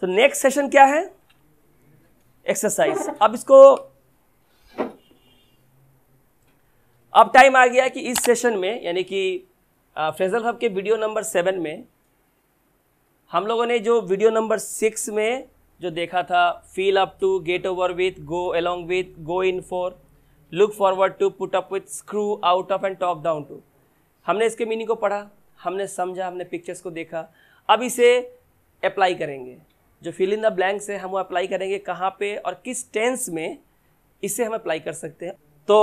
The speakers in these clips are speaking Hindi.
तो नेक्स्ट सेशन क्या है एक्सरसाइज अब इसको अब टाइम आ गया कि इस सेशन में यानी कि फ्रेजल हब के वीडियो नंबर सेवन में हम लोगों ने जो वीडियो नंबर सिक्स में जो देखा था feel up to get over with go along with go in for look forward to put up with screw out of and talk down to हमने इसके मीनिंग को पढ़ा हमने समझा हमने पिक्चर्स को देखा अब इसे अप्लाई करेंगे जो फिल इन द ब्लैंक्स से हम वो अप्लाई करेंगे कहाँ पे और किस टेंस में इसे हम अप्लाई कर सकते हैं तो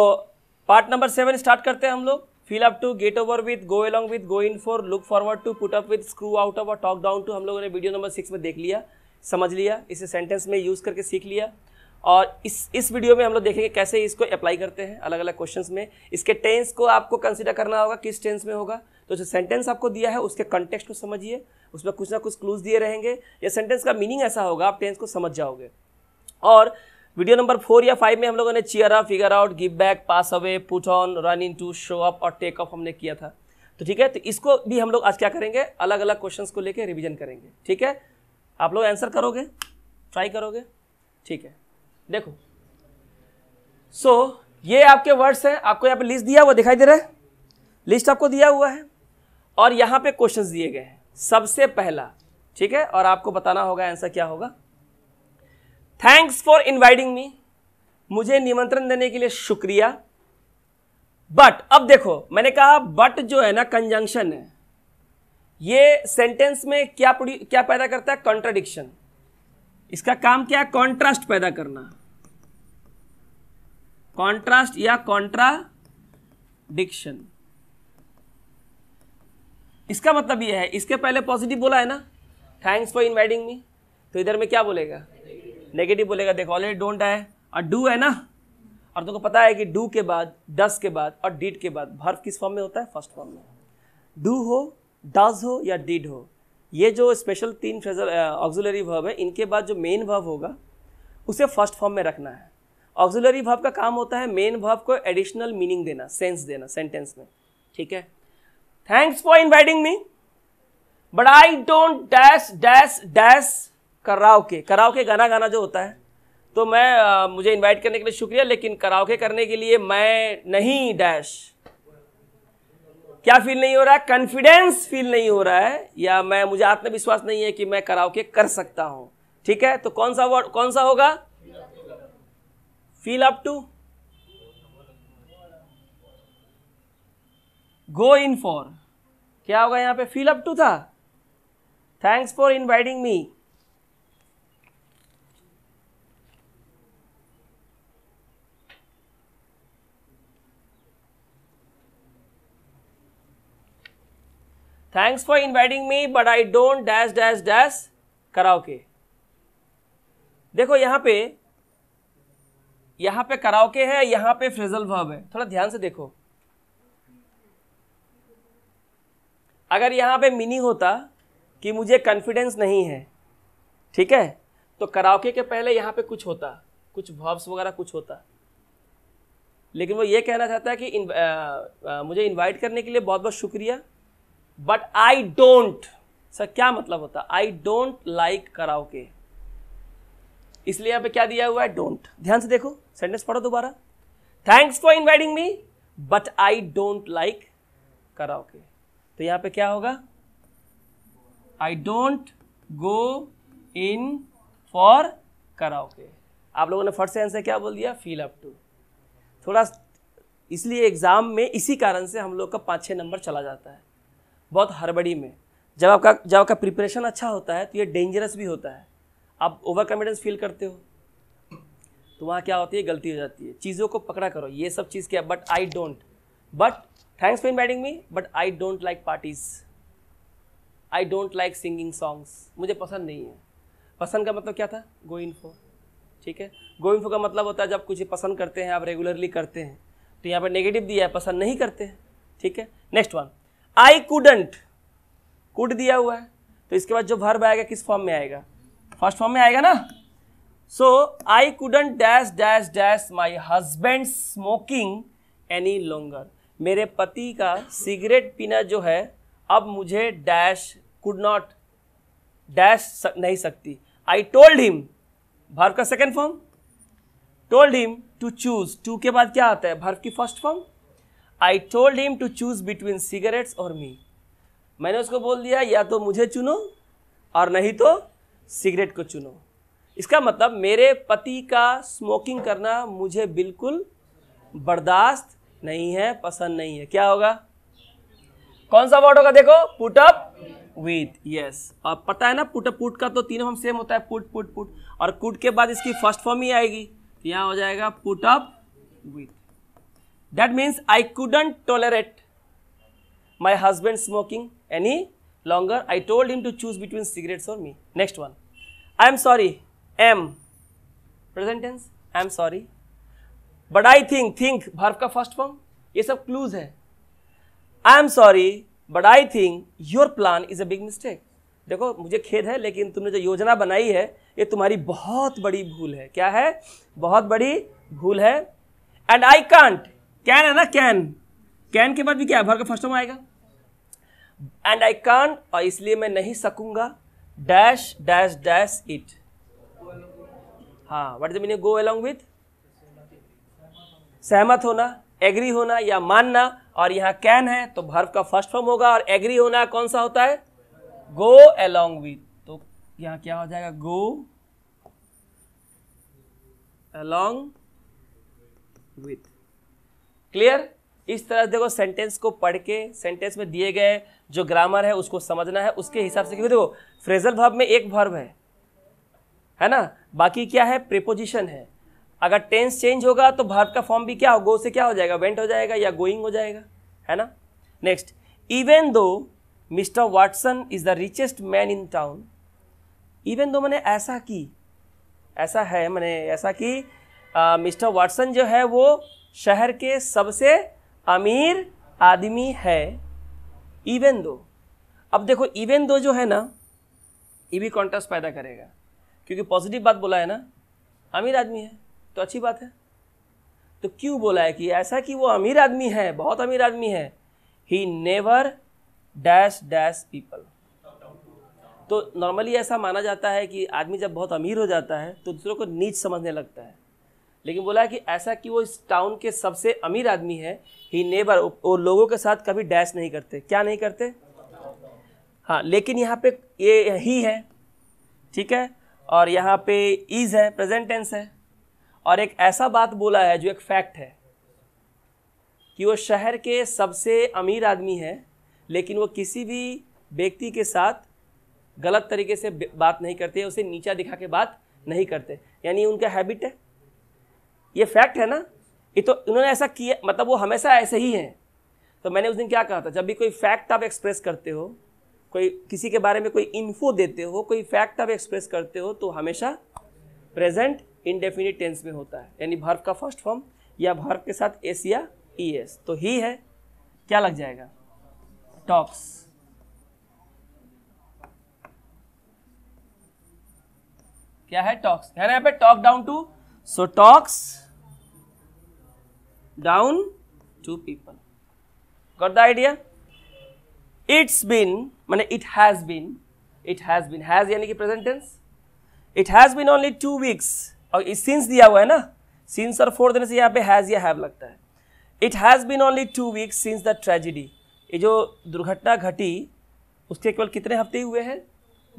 पार्ट नंबर सेवन स्टार्ट करते हैं हम लोग feel up to get over with go along with go in for look forward to put up with screw out of और टॉक डाउन टू हम लोगों ने वीडियो नंबर सिक्स में देख लिया समझ लिया इसे सेंटेंस में यूज़ करके सीख लिया और इस इस वीडियो में हम लोग देखेंगे कैसे इसको अप्लाई करते हैं अलग अलग क्वेश्चंस में इसके टेंस को आपको कंसिडर करना होगा किस टेंस में होगा तो जो सेंटेंस आपको दिया है उसके कंटेक्स्ट को समझिए उसमें कुछ ना कुछ क्लूज दिए रहेंगे या सेंटेंस का मीनिंग ऐसा होगा आप टेंस को समझ जाओगे और वीडियो नंबर फोर या फाइव में हम लोगों ने cheer up figure out give back pass away put on run into show up अप और टेक ऑफ हमने किया था तो ठीक है तो इसको भी हम लोग आज क्या करेंगे अलग अलग क्वेश्चंस को लेके रिवीजन करेंगे ठीक है आप लोग आंसर करोगे ट्राई करोगे ठीक है देखो सो so, ये आपके वर्ड्स हैं आपको यहाँ पे लिस्ट दिया हुआ दिखाई दे रहा है लिस्ट आपको दिया हुआ है और यहाँ पे क्वेश्चंस दिए गए हैं सबसे पहला ठीक है और आपको बताना होगा आंसर क्या होगा थैंक्स फॉर इनवाइटिंग मी मुझे निमंत्रण देने के लिए शुक्रिया बट अब देखो मैंने कहा बट जो है ना कंजंक्शन है ये सेंटेंस में क्या क्या पैदा करता है कॉन्ट्राडिक्शन इसका काम क्या है कॉन्ट्रास्ट पैदा करना कॉन्ट्रास्ट या कॉन्ट्राडिक्शन इसका मतलब ये है इसके पहले पॉजिटिव बोला है ना थैंक्स फॉर इन्वाइटिंग मी तो इधर में क्या बोलेगा नेगेटिव बोलेगा देखो ऑलरेडी डोंट आए और डू है ना और तुमको पता है कि डू के बाद डस के बाद और डिड के बाद भर्व किस फॉर्म में होता है फर्स्ट फॉर्म में डू हो डज हो या डिड हो ये जो स्पेशल तीन फ्रेजल ऑक्जुलरी वर्ब है इनके बाद जो मेन वर्ब होगा उसे फर्स्ट फॉर्म में रखना है ऑक्जुलरी वर्ब का काम होता है मेन वर्ब को एडिशनल मीनिंग देना सेंस देना सेंटेंस में ठीक है thanks for inviting me but I don't dash dash dash karaoke karaoke गाना गाना जो होता है तो मैं आ, मुझे इनवाइट करने के लिए शुक्रिया लेकिन कराओके करने के लिए मैं नहीं डैश क्या फील नहीं हो रहा है कॉन्फिडेंस फील नहीं हो रहा है या मैं मुझे आत्मविश्वास नहीं है कि मैं कराओके कर सकता हूं ठीक है तो कौन सा वर्ड कौन सा होगा feel up to go in for क्या होगा यहाँ पे फील अप टू था thanks for inviting me thanks for inviting me but I don't dash dash dash karaoke देखो यहां पे यहां पे कराओके है यहां पे फ्रेजल वर्ब है थोड़ा ध्यान से देखो अगर यहाँ पे मिनी होता कि मुझे कॉन्फिडेंस नहीं है ठीक है तो कराओके के पहले यहाँ पे कुछ होता कुछ वॉब्स वगैरह कुछ होता लेकिन वो ये कहना चाहता है कि इन, आ, आ, मुझे इनवाइट करने के लिए बहुत बहुत शुक्रिया बट आई डोंट सर क्या मतलब होता आई डोंट लाइक कराओके इसलिए यहाँ पे क्या दिया हुआ है डोंट ध्यान से देखो सेंटेंस पढ़ो दोबारा thanks for inviting me but I don't like karaoke तो यहाँ पे क्या होगा I don't go in for karaoke आप लोगों ने फर्स्ट आंसर क्या बोल दिया फील अप टू थोड़ा इसलिए एग्ज़ाम में इसी कारण से हम लोग का पाँच छः नंबर चला जाता है बहुत हड़बड़ी में जब आपका जब आपका प्रिपरेशन अच्छा होता है तो ये डेंजरस भी होता है आप ओवर कॉन्फिडेंस फील करते हो तो वहाँ क्या होती है गलती हो जाती है चीज़ों को पकड़ा करो ये सब चीज़ क्या but I don't but thanks for inviting मी but I don't like parties I don't like singing songs मुझे पसंद नहीं है पसंद का मतलब क्या था गो इन फो ठीक है गो इन फो का मतलब होता है जब कुछ पसंद करते हैं आप रेगुलरली करते हैं तो यहाँ पर नेगेटिव दिया है पसंद नहीं करते हैं ठीक है next one I couldn't could दिया हुआ है तो इसके बाद जो वर्ब आएगा किस फॉर्म में आएगा फर्स्ट फॉर्म में आएगा ना so I couldn't dash dash dash my husband smoking any longer मेरे पति का सिगरेट पीना जो है अब मुझे डैश कुड नॉट डैश नहीं सकती आई टोल्ड हिम भर्व का second form told him to choose to के बाद क्या आता है भर्व की first form I told him to choose between cigarettes और मी मैंने उसको बोल दिया या तो मुझे चुनो और नहीं तो सिगरेट को चुनो इसका मतलब मेरे पति का स्मोकिंग करना मुझे बिल्कुल बर्दाश्त नहीं है पसंद नहीं है क्या होगा कौन सा वर्ड होगा देखो पुट अप विथ यस और पता है ना पुट अप पुट का तो तीनों हम सेम होता है पुट पुट पुट और कुट के बाद इसकी फर्स्ट फॉर्म ही आएगी तो यहाँ हो जाएगा put up with that means I couldn't tolerate my husband smoking any longer I told him to choose between cigarettes और me next one I am sorry am present tense I am sorry but I think think verb का फर्स्ट फॉर्म ये सब क्लूज है I am sorry but I think your plan is a big mistake देखो मुझे खेद है लेकिन तुमने जो योजना बनाई है ये तुम्हारी बहुत बड़ी भूल है क्या है बहुत बड़ी भूल है एंड आई कांट कैन है ना कैन कैन के बाद भी क्या भर का फर्स्ट आएगा एंड आई कांट और इसलिए मैं नहीं सकूंगा डैश डैश डैश इट हाँ what is meaning go along with सहमत होना एग्री होना या मानना और यहाँ कैन है तो भर्व का फर्स्ट फॉर्म होगा और एग्री होना कौन सा होता है गो एलोंग विथ तो यहाँ क्या हो जाएगा गो एलोंग विथ क्लियर इस तरह देखो सेंटेंस को पढ़ के सेंटेंस में दिए गए जो ग्रामर है उसको समझना है उसके हिसाब से क्योंकि देखो फ्रेजल भर्व में एक भर्व है है ना बाकी क्या है प्रिपोजिशन है अगर टेंस चेंज होगा तो भारत का फॉर्म भी क्या हो गो से क्या हो जाएगा वेंट हो जाएगा या गोइंग हो जाएगा है ना next even though Mr Watson is the richest man in town even though मैंने ऐसा की ऐसा है मैंने ऐसा कि मिस्टर वाटसन जो है वो शहर के सबसे अमीर आदमी है इवन दो अब देखो इवन दो जो है ना ये भी कॉन्ट्रास्ट पैदा करेगा क्योंकि पॉजिटिव बात बोला है ना अमीर आदमी है तो अच्छी बात है तो क्यों बोला है कि ऐसा कि वो अमीर आदमी है बहुत अमीर आदमी है he never dash dash people तो नॉर्मली ऐसा माना जाता है कि आदमी जब बहुत अमीर हो जाता है तो दूसरों को नीच समझने लगता है लेकिन बोला है कि ऐसा कि वो इस टाउन के सबसे अमीर आदमी है ही नेबर वो लोगों के साथ कभी डैश नहीं करते क्या नहीं करते हाँ लेकिन यहाँ पे ये ही है ठीक है और यहाँ पे इज़ है प्रेजेंट टेंस है और एक ऐसा बात बोला है जो एक फैक्ट है कि वो शहर के सबसे अमीर आदमी है लेकिन वो किसी भी व्यक्ति के साथ गलत तरीके से बात नहीं करते उसे नीचा दिखा के बात नहीं करते यानी उनका हैबिट है ये फैक्ट है ना ये तो उन्होंने ऐसा किया मतलब वो हमेशा ऐसे ही हैं तो मैंने उस दिन क्या कहा था जब भी कोई फैक्ट आप एक्सप्रेस करते हो कोई किसी के बारे में कोई इन्फो देते हो कोई फैक्ट आप एक्सप्रेस करते हो तो हमेशा प्रेजेंट इनडेफिनिट टेंस में होता है यानी भर्व का फर्स्ट फॉर्म या भर्व के साथ एस या ई e एस तो ही है क्या लग जाएगा टॉक्स क्या है टॉक्स है ना यहां पे talk down to so talks down to people got the idea it's been माने it has been it has been has यानी कि present tense it has been only two weeks और सिंस दिया हुआ है ना सिंस और फोर देने से यहाँ पे हैज़ या हैव लगता है it has been only two weeks since the tragedy ये जो दुर्घटना घटी उसके केवल कितने हफ्ते हुए हैं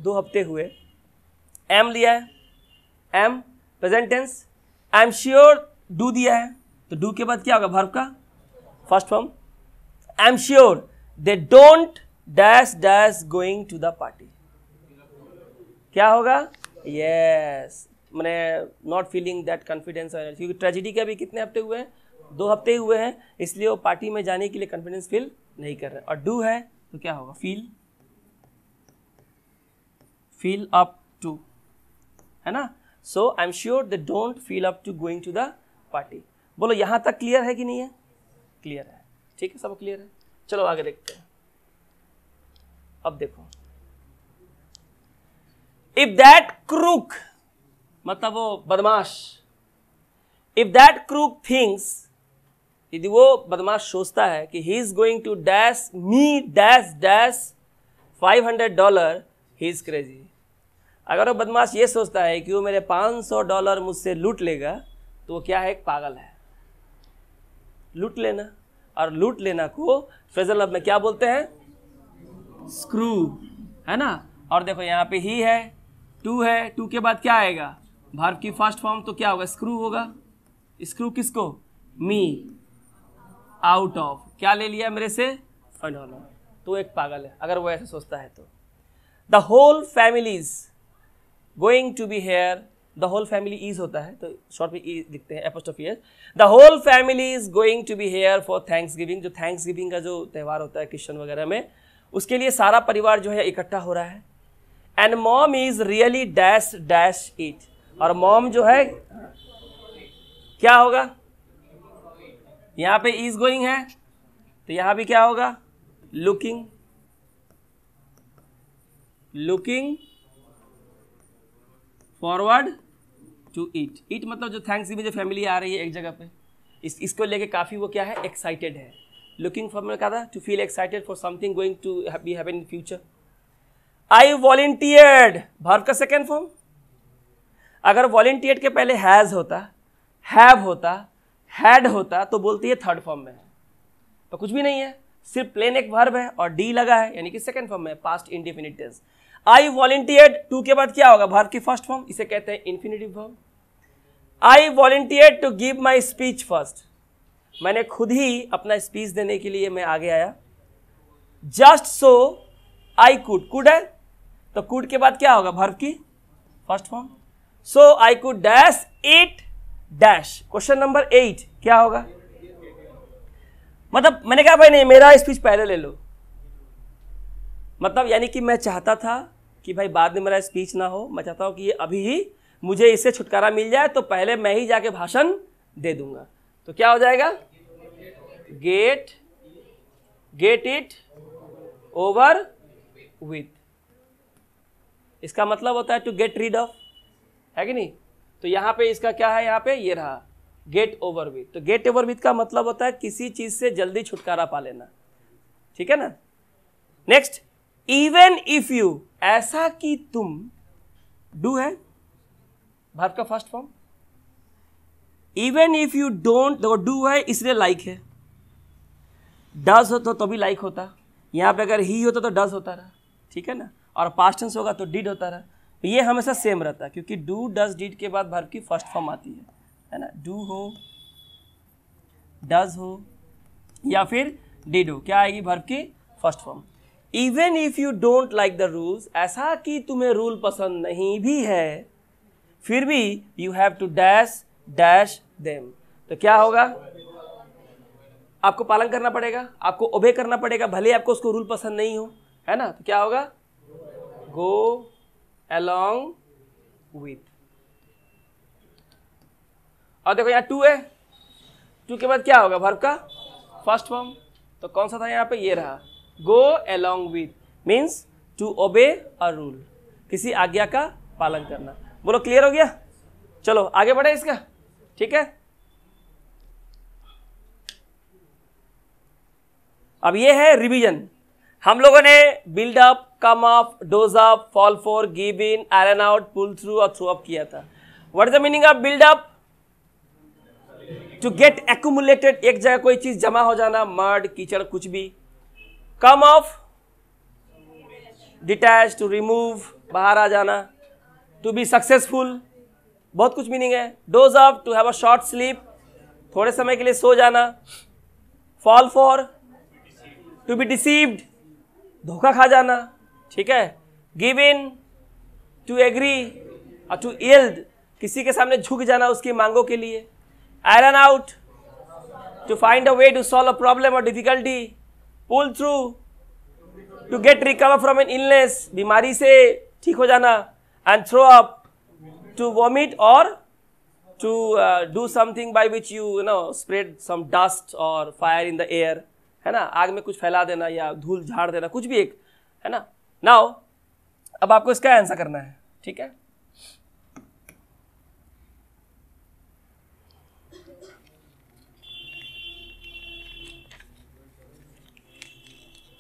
दो हफ्ते हुए एम लिया है am present tense I am sure do दिया है तो डू के बाद क्या होगा भर्व का first form I am sure they don't dash dash going to the party क्या होगा यस मैंने नॉट फीलिंग दैट कॉन्फिडेंस क्योंकि ट्रेजिडी के अभी कितने हफ्ते हुए हैं दो हफ्ते हुए हैं इसलिए वो पार्टी में जाने के लिए कॉन्फिडेंस फील नहीं कर रहे और डू है तो क्या होगा फील फील अप टू है ना so I am sure they don't feel up to going to the party बोलो यहाँ तक क्लियर है कि नहीं है क्लियर है ठीक है सब क्लियर है चलो आगे देखते हैं अब देखो इफ दैट क्रूक मतलब वो बदमाश इफ दैट क्रूक थिंग्स यदि वो बदमाश सोचता है कि he is going to dash me dash dash five hundred dollar he is crazy अगर वो बदमाश ये सोचता है कि वो मेरे पाँच सौ डॉलर मुझसे लूट लेगा तो वो क्या है एक पागल है लूट लेना और लूट लेना को फेजल अब में क्या बोलते हैं स्क्रू है ना और देखो यहाँ पे ही है टू है टू के बाद क्या आएगा भार्व की फर्स्ट फॉर्म तो क्या होगा स्क्रू होगा स्क्रू किसको मी आउट ऑफ क्या ले लिया मेरे से अनोनो oh, तो एक पागल है अगर वो ऐसा सोचता है तो the whole is going to be here the whole family is होता है तो शॉर्ट में ई e दिखते हैं apostrophe year the whole family is going to be here for Thanksgiving जो थैंक्स गिविंग का जो त्यौहार होता है क्रिश्चन वगैरह में उसके लिए सारा परिवार जो है इकट्ठा हो रहा है and mom is really dash dash it और मॉम जो है क्या होगा यहाँ पे इज गोइंग है तो यहाँ भी क्या होगा looking looking forward to eat eat मतलब जो थैंक्स में जो फैमिली आ रही है एक जगह पे इस इसको लेके काफ़ी वो क्या है एक्साइटेड है लुकिंग फॉर मैंने कहा था to feel excited for something going to be have in future I volunteered verb का सेकेंड फॉर्म अगर वॉलेंटियर के पहले हैज़ होता हैव होता हैड होता तो बोलती है थर्ड फॉर्म में है तो कुछ भी नहीं है सिर्फ प्लेन एक वर्ब है और डी लगा है यानी कि सेकंड फॉर्म में past indefinite tense I volunteer to के बाद क्या होगा भारत की फर्स्ट फॉर्म इसे कहते हैं infinitive form I volunteer to give my speech first मैंने खुद ही अपना स्पीच देने के लिए मैं आगे आया just so I could could है तो कुड के बाद क्या होगा भर्व की first form so I could dash eight dash question number eight क्या होगा मतलब मैंने कहा भाई नहीं मेरा स्पीच पहले ले लो मतलब यानी कि मैं चाहता था कि भाई बाद में मेरा स्पीच ना हो मैं चाहता हूँ कि ये अभी ही मुझे इससे छुटकारा मिल जाए तो पहले मैं ही जाके भाषण दे दूंगा तो क्या हो जाएगा get get it over with इसका मतलब होता है टू गेट रीड ऑफ है कि नहीं तो यहाँ पे इसका क्या है यहाँ पे ये रहा गेट ओवर विथ तो गेट ओवर विथ का मतलब होता है किसी चीज से जल्दी छुटकारा पा लेना ठीक है ना नेक्स्ट इवन इफ यू ऐसा कि तुम डू है भारत का first form even if you don't do है इसलिए लाइक है डज हो तो तभी तो लाइक होता यहाँ पे अगर ही होता तो डज होता रहा ठीक है ना और पास्ट टेंस होगा तो डिड होता रहा ये हमेशा सेम रहता है क्योंकि डू डज डिड के बाद वर्ब की फर्स्ट फॉर्म आती है है ना डू हो डज हो या फिर डिड हो क्या आएगी वर्ब की first form even if you don't like the rules ऐसा कि तुम्हें रूल पसंद नहीं भी है फिर भी you have to dash dash them तो क्या होगा आपको पालन करना पड़ेगा आपको ओबे करना पड़ेगा भले आपको उसको रूल पसंद नहीं हो है ना तो क्या होगा गो along with और देखो यहाँ टू है टू के बाद क्या होगा भर्व का फर्स्ट फॉर्म तो कौन सा था यहाँ पे ये रहा go along with means to obey a rule किसी आज्ञा का पालन करना बोलो क्लियर हो गया चलो आगे बढ़े इसका ठीक है अब ये है रिवीजन हम लोगों ने build up come off doze up fall for give in iron out pull through और थ्रू अप किया था what is the meaning of build up to get acted एक जगह कोई चीज जमा हो जाना मर्ड कीचड़ कुछ भी come off detach to remove बाहर आ जाना टू बी सक्सेसफुल बहुत कुछ मीनिंग है doze off to have a short sleep थोड़े समय के लिए सो जाना fall for to be deceived धोखा खा जाना ठीक है गिव इन टू एग्री और टू एल्ड किसी के सामने झुक जाना उसकी मांगों के लिए iron out to find a way to solve a problem और difficulty pull through to get recover from an illness बीमारी से ठीक हो जाना and throw up to vomit और to do something by which you know spread some dust और फायर इन द एयर है ना आग में कुछ फैला देना या धूल झाड़ देना कुछ भी एक है ना नाउ अब आपको इसका आंसर करना है ठीक है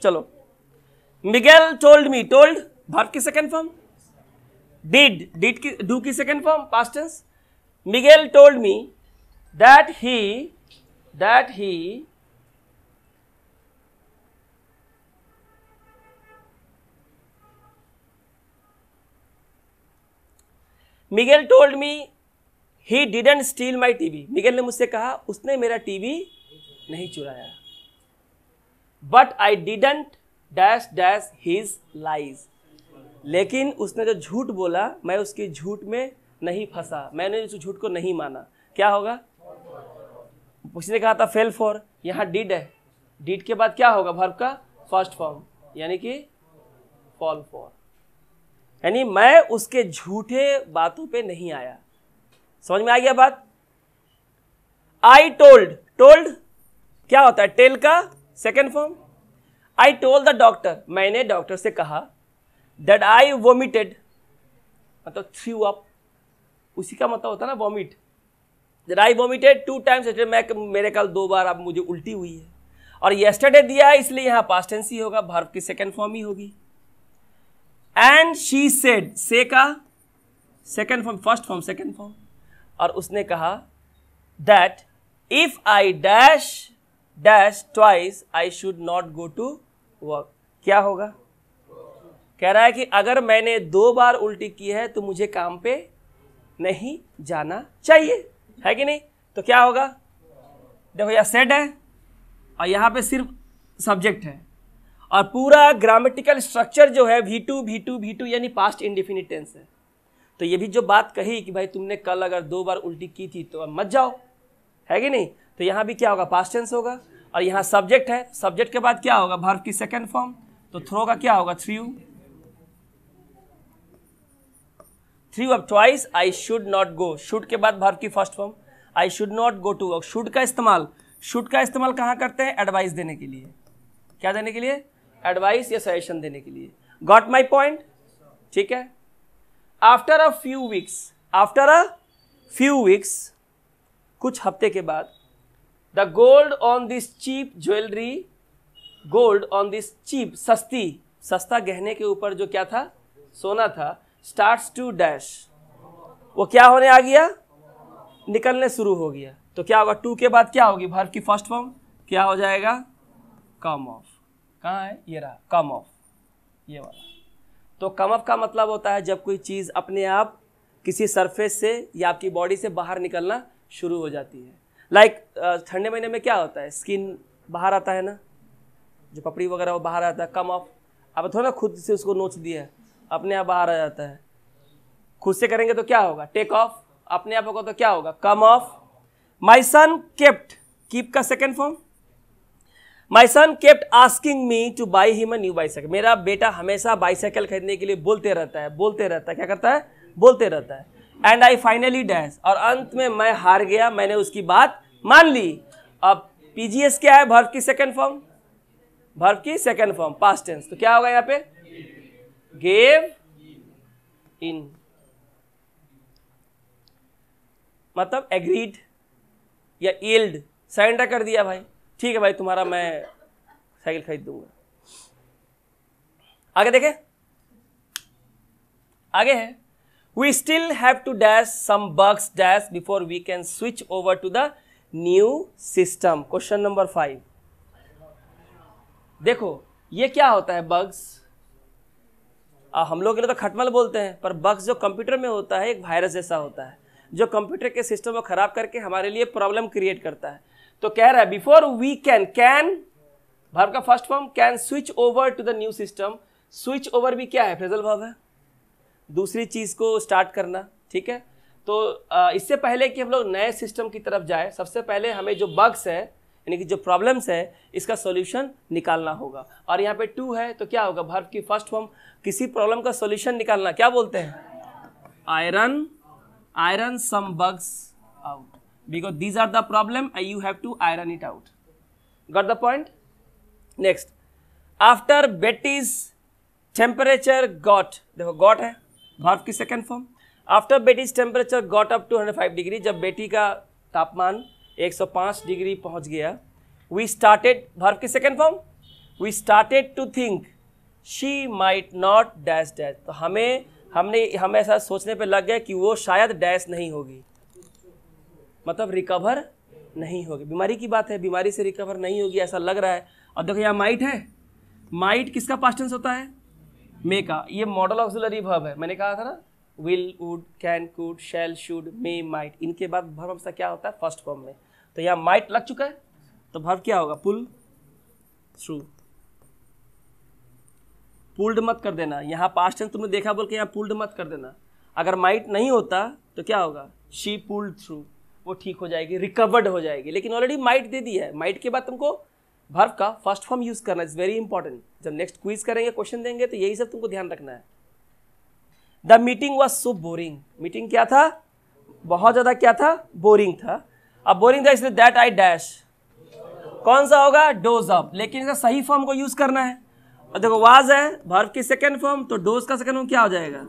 चलो मिगेल टोल्ड मी टोल्ड भारत की सेकेंड फॉर्म डिड डिड की डू की second form past tense Miguel told me that he that he Miguel told me he didn't steal my TV Miguel ने मुझसे कहा उसने मेरा टीवी नहीं चुराया but I didn't dash dash his lies लेकिन उसने जो झूठ बोला मैं उसके झूठ में नहीं फंसा मैंने उस झूठ को नहीं माना क्या होगा उसने कहा था फेल फॉर यहाँ डिड है डिड के बाद क्या होगा भर्व का फर्स्ट फॉर्म यानी कि फॉल फॉर यानी मैं उसके झूठे बातों पे नहीं आया समझ में आ गया बात आई टोल्ड टोल्ड क्या होता है टेल का second form I told the doctor मैंने डॉक्टर से कहा दैट आई वोमिटेड मतलब थ्री अप उसी का मतलब होता है ना vomit that I vomited two times मैं मेरे कल दो बार अब मुझे उल्टी हुई है और येस्टरडे दिया है इसलिए यहाँ पास्टेंसी होगा भारत की सेकेंड फॉर्म ही होगी एंड शी सेड से का second form first form second form और उसने कहा that if I dash dash twice I should not go to work क्या होगा कह रहा है कि अगर मैंने दो बार उल्टी की है तो मुझे काम पे नहीं जाना चाहिए है कि नहीं तो क्या होगा देखो यह सेट है और यहाँ पे सिर्फ सब्जेक्ट है और पूरा ग्रामेटिकल स्ट्रक्चर जो है V two V two V two यानी पास्ट इंडिफिनिट टेंस है तो ये भी जो बात कही कि भाई तुमने कल अगर दो बार उल्टी की थी तो अब मत जाओ है कि नहीं तो यहाँ भी क्या होगा पास्ट टेंस होगा और यहाँ सब्जेक्ट है सब्जेक्ट के बाद क्या होगा भर्व की सेकेंड फॉर्म तो थ्रो का क्या होगा थ्री यू थ्री अब twice I should not go should के बाद भर्व की first form I should not go to should का इस्तेमाल शुड का इस्तेमाल कहाँ करते हैं एडवाइस देने के लिए क्या देने के लिए एडवाइस या सजेशन देने के लिए गॉट माई पॉइंट ठीक है after a few weeks after a few weeks कुछ हफ्ते के बाद the gold on this cheap jewellery gold on this cheap सस्ती सस्ता गहने के ऊपर जो क्या था सोना था स्टार्ट्स टू डैश वो क्या होने आ गया निकलने शुरू हो गया तो क्या होगा टू के बाद क्या होगी भर की फर्स्ट फॉर्म क्या हो जाएगा कम ऑफ कहाँ है ये रहा कम ऑफ ये वाला तो कम ऑफ का मतलब होता है जब कोई चीज़ अपने आप किसी सरफेस से या आपकी बॉडी से बाहर निकलना शुरू हो जाती है लाइक ठंडे महीने में क्या होता है स्किन बाहर आता है ना जो पपड़ी वगैरह वो बाहर आता है कम ऑफ अब थोड़ा ना खुद से उसको नोच दिया अपने आप बाहर आ जाता है खुद से करेंगे तो क्या होगा टेक ऑफ अपने आप होगा तो क्या होगा come off my son kept keep का second form my son kept asking me to buy him new bicycle मेरा बेटा हमेशा बाईसाइकिल खरीदने के लिए बोलते रहता है बोलते रहता है क्या करता है बोलते रहता है एंड आई फाइनली डैश और अंत में मैं हार गया मैंने उसकी बात मान ली अब पीजीएस क्या है भर्व की सेकेंड फॉर्म भर्व की सेकेंड फॉर्म पास टेंस तो क्या होगा यहाँ पे गेव इन मतलब एग्रीड या ईल्ड सरेंडर कर दिया भाई ठीक है भाई तुम्हारा मैं साइकिल खरीद दूंगा आगे देखें आगे है we still have to dash some bugs dash before we can switch over to the new system question number five देखो ये क्या होता है बग्स हम लोग के लिए तो खटमल बोलते हैं पर बग्स जो कंप्यूटर में होता है एक वायरस जैसा होता है जो कंप्यूटर के सिस्टम को ख़राब करके हमारे लिए प्रॉब्लम क्रिएट करता है तो कह रहा है before we can can verb का first form can switch over to the new system switch over भी क्या है फ्रेजल भाव है दूसरी चीज़ को स्टार्ट करना ठीक है तो इससे पहले कि हम लोग नए सिस्टम की तरफ जाए सबसे पहले हमें जो बग्स है यानी कि जो प्रॉब्लम्स है इसका सॉल्यूशन निकालना होगा और यहाँ पे टू है तो क्या होगा भर्व की फर्स्ट फॉर्म किसी प्रॉब्लम का सॉल्यूशन निकालना क्या बोलते हैं iron iron some bugs out because these are the problem you have to iron it out got the point next after betty's temperature got देखो got है भाव की second form after Betty's temperature got up to 105 degree जब बेटी का तापमान 105 डिग्री पहुंच गया वी स्टार्टेड भार्व की second form we started to think she might not dash dash तो हमें हमने हम ऐसा सोचने पे लग गया कि वो शायद डैश नहीं होगी मतलब रिकवर नहीं होगी बीमारी की बात है बीमारी से रिकवर नहीं होगी ऐसा लग रहा है और देखो यहाँ माइट है माइट किसका पास्टेंस होता है मे का ये मॉडल ऑक्सिलरी भर्व है मैंने कहा था ना will would can could shall should may might इनके बाद भर्व हमसा क्या होता है फर्स्ट फॉर्म में तो यहाँ माइट लग चुका है तो भर्व क्या होगा पुल थ्रू पुल्ड मत कर देना यहाँ पास्ट टेंस तुमने देखा बोल के यहाँ पुल्ड मत कर देना अगर माइट नहीं होता तो क्या होगा शी पुल्ड थ्रू वो ठीक हो जाएगी रिकवर्ड हो जाएगी लेकिन ऑलरेडी माइट दे दिया है माइट के बाद तुमको भर्व का फर्स्ट फॉर्म यूज़ करना इज़ वेरी इंपॉर्टेंट जब नेक्स्ट क्विज करेंगे क्वेश्चन देंगे तो यही सब तुमको ध्यान रखना है the meeting was so boring meeting क्या था बहुत ज़्यादा क्या था बोरिंग था अब बोरिंग था इसलिए दैट आई डैश कौन सा होगा डोज अप लेकिन इसका सही फॉर्म को यूज़ करना है और देखो वाज है भर्व की सेकेंड फॉर्म तो डोज का सेकेंड फॉर्म क्या हो जाएगा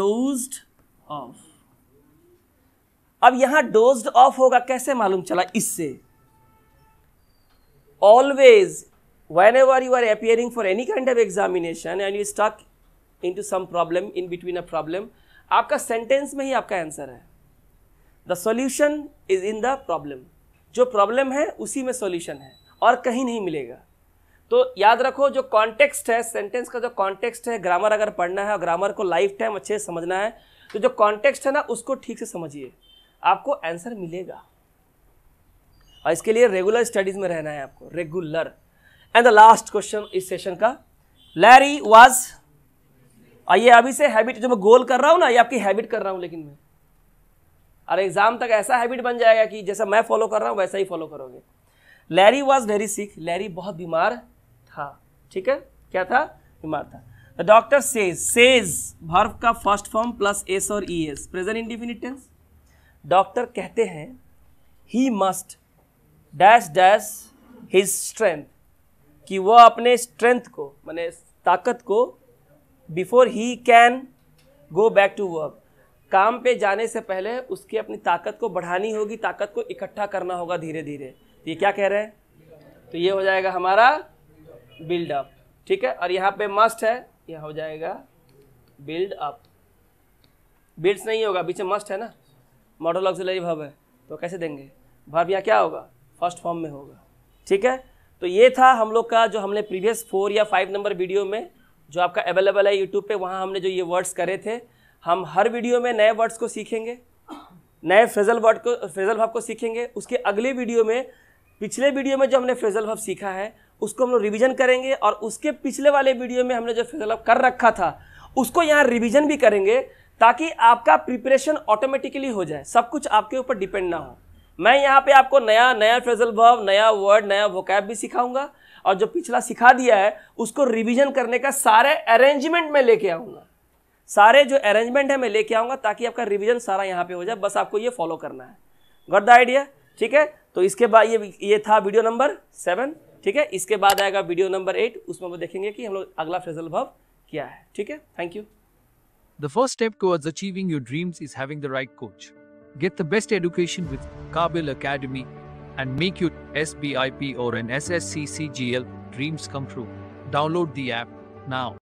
डोज ऑफ अब यहां डोज्ड ऑफ होगा कैसे मालूम चला इससे always ever you are appearing for any kind of examination and you stuck into some problem in between a problem आपका सेंटेंस में ही आपका आंसर है the solution is in the problem जो प्रॉब्लम है उसी में सोल्यूशन है और कहीं नहीं मिलेगा तो याद रखो जो कॉन्टेक्स्ट है सेंटेंस का जो कॉन्टेक्स्ट है ग्रामर अगर पढ़ना है और ग्रामर को लाइफ टाइम अच्छे से समझना है तो जो कॉन्टेक्स्ट है ना उसको ठीक से समझिए आपको आंसर मिलेगा और इसके लिए रेगुलर स्टडीज में रहना है आपको regular and the last question इस सेशन का लैरी वाज और ये अभी से हैबिट जो मैं गोल कर रहा हूं ना ये आपकी हैबिट कर रहा हूं लेकिन मैं और एग्जाम तक ऐसा हैबिट बन जाएगा कि जैसा मैं फॉलो कर रहा हूं वैसा ही फॉलो करोगे Larry was very sick Larry बहुत बीमार था ठीक है क्या था बीमार था डॉक्टर सेज सेज भर्व का फर्स्ट फॉर्म प्लस एस और E S present indefinite tense doctor कहते हैं he must dash dash his strength कि वह अपने स्ट्रेंथ को मैंने ताकत को before he can go back to work काम पे जाने से पहले उसकी अपनी ताकत को बढ़ानी होगी ताकत को इकट्ठा करना होगा धीरे धीरे तो ये क्या कह रहे हैं तो ये हो जाएगा हमारा बिल्डअप ठीक है और यहाँ पे मस्ट है यह हो जाएगा बिल्ड अप बिल्ड्स नहीं होगा बीच में मस्ट है ना मॉडल ऑक्सिलरी वर्ब है तो कैसे देंगे वर्ब यहाँ क्या होगा फर्स्ट फॉर्म में होगा ठीक है तो ये था हम लोग का जो हमने प्रीवियस फोर या फाइव नंबर वीडियो में जो आपका अवेलेबल है यूट्यूब पे वहाँ हमने जो ये वर्ड्स करे थे हम हर वीडियो में नए वर्ड्स को सीखेंगे नए फ्रेजल वर्ड को फ्रेजल भाव को सीखेंगे उसके अगले वीडियो में पिछले वीडियो में जो हमने फ्रेजल भाव सीखा है उसको हम लोग रिविजन करेंगे और उसके पिछले वाले वीडियो में हमने जो फ्रेजल भाव कर रखा था उसको यहाँ रिविजन भी करेंगे ताकि आपका प्रिपरेशन ऑटोमेटिकली हो जाए सब कुछ आपके ऊपर डिपेंड ना हो मैं यहाँ पे आपको नया नया फ्रेजल वर्ब नया वर्ड नया वोकैब भी सिखाऊंगा और जो पिछला सिखा दिया है उसको रिवीजन करने का सारे अरेंजमेंट में लेके आऊंगा सारे जो अरेंजमेंट है मैं लेके आऊँगा ताकि आपका रिविजन सारा यहाँ पे हो जाए बस आपको ये फॉलो करना है गॉट द आइडिया ठीक है तो इसके बाद ये ये था वीडियो नंबर सेवन ठीक है इसके बाद आएगा वीडियो नंबर एट उसमें वो देखेंगे कि हम लोग अगला फ्रेजल भाव क्या है ठीक है thank you The first step towards achieving your dreams is having the right coach. Get the best education with Kabil Academy and make your SBIP or an SSCCGL dreams come true. Download the app now.